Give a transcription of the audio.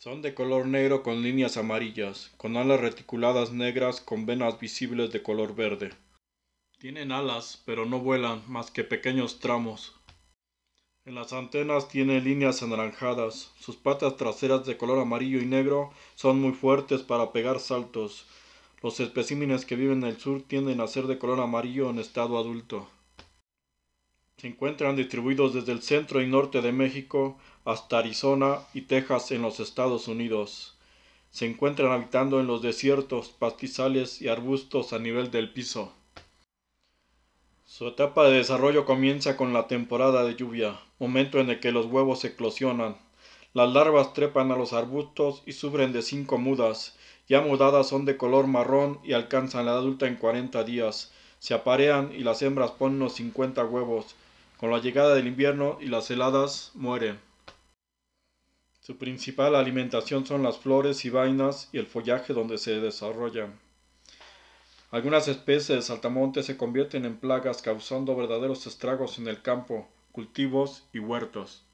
Son de color negro con líneas amarillas, con alas reticuladas negras con venas visibles de color verde. Tienen alas, pero no vuelan más que pequeños tramos. En las antenas tiene líneas anaranjadas. Sus patas traseras de color amarillo y negro son muy fuertes para pegar saltos. Los especímenes que viven en el sur tienden a ser de color amarillo en estado adulto. Se encuentran distribuidos desde el centro y norte de México hasta Arizona y Texas en los Estados Unidos. Se encuentran habitando en los desiertos, pastizales y arbustos a nivel del piso. Su etapa de desarrollo comienza con la temporada de lluvia, momento en el que los huevos eclosionan. Las larvas trepan a los arbustos y sufren de cinco mudas. Ya mudadas son de color marrón y alcanzan la adulta en 40 días. Se aparean y las hembras ponen unos 50 huevos. Con la llegada del invierno y las heladas muere. Su principal alimentación son las flores y vainas y el follaje donde se desarrollan. Algunas especies de saltamonte se convierten en plagas causando verdaderos estragos en el campo, cultivos y huertos.